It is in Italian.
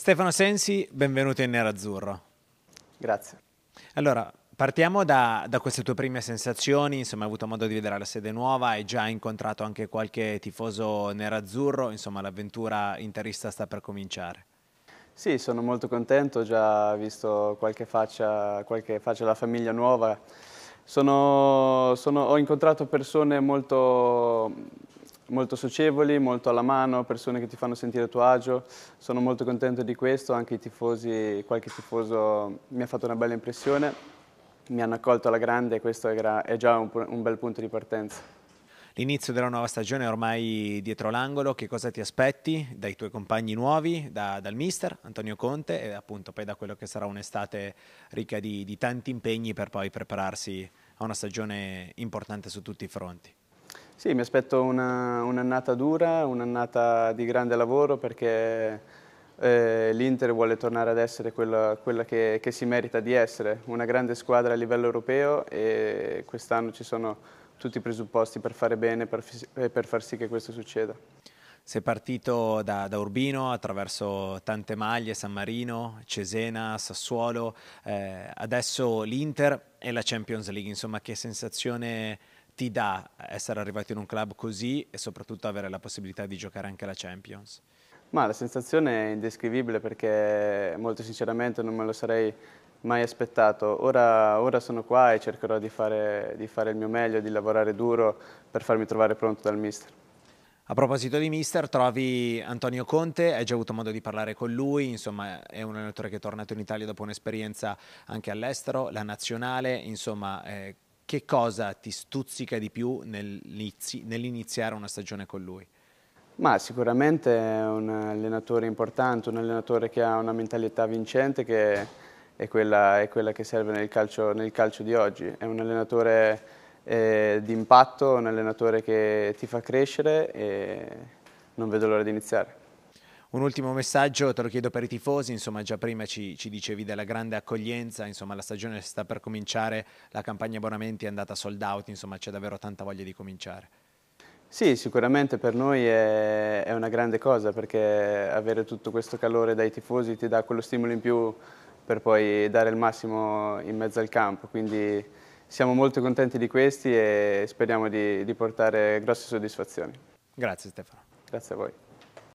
Stefano Sensi, benvenuto in Nerazzurro. Grazie. Allora, partiamo da, da, queste tue prime sensazioni, insomma hai avuto modo di vedere la sede nuova, hai già incontrato anche qualche tifoso nerazzurro, insomma l'avventura interista sta per cominciare. Sì, sono molto contento, ho già visto qualche faccia, qualche faccia della famiglia nuova. Sono, sono, ho incontrato persone molto molto socievoli, molto alla mano, persone che ti fanno sentire a tuo agio. Sono molto contento di questo, anche i tifosi, qualche tifoso mi ha fatto una bella impressione. Mi hanno accolto alla grande e questo è, già un, un bel punto di partenza. L'inizio della nuova stagione è ormai dietro l'angolo, che cosa ti aspetti dai tuoi compagni nuovi, da, dal mister Antonio Conte e appunto poi da quello che sarà un'estate ricca di, di tanti impegni per poi prepararsi a una stagione importante su tutti i fronti? Sì, mi aspetto un'annata un dura, un'annata di grande lavoro perché eh, l'Inter vuole tornare ad essere quella, quella che, che, si merita di essere, una grande squadra a livello europeo e quest'anno ci sono tutti i presupposti per fare bene e per far sì che questo succeda. Sei partito da, da, Urbino attraverso tante maglie, San Marino, Cesena, Sassuolo, eh, adesso l'Inter e la Champions League, insomma che sensazione ti dà essere arrivato in un club così e soprattutto avere la possibilità di giocare anche la Champions? Ma la sensazione è indescrivibile perché molto sinceramente non me lo sarei mai aspettato. Ora, ora sono qua e cercherò di fare, di fare il mio meglio, di lavorare duro per farmi trovare pronto dal mister. A proposito di mister, trovi Antonio Conte, hai già avuto modo di parlare con lui, insomma è un allenatore che è tornato in Italia dopo un'esperienza anche all'estero, la nazionale, insomma eh, che cosa ti stuzzica di più nell'iniziare una stagione con lui? Ma sicuramente è un allenatore importante, un allenatore che ha una mentalità vincente che è quella, è quella che serve nel calcio, nel calcio, di oggi. È un allenatore eh, di un allenatore che ti fa crescere e non vedo l'ora di iniziare. Un ultimo messaggio, te lo chiedo per i tifosi, insomma già prima ci, ci dicevi della grande accoglienza, insomma la stagione sta per cominciare, la campagna abbonamenti è andata sold out, insomma c'è davvero tanta voglia di cominciare. Sì, sicuramente per noi è, è, una grande cosa perché avere tutto questo calore dai tifosi ti dà quello stimolo in più per poi dare il massimo in mezzo al campo, quindi siamo molto contenti di questi e speriamo di, di portare grosse soddisfazioni. Grazie Stefano. Grazie a voi.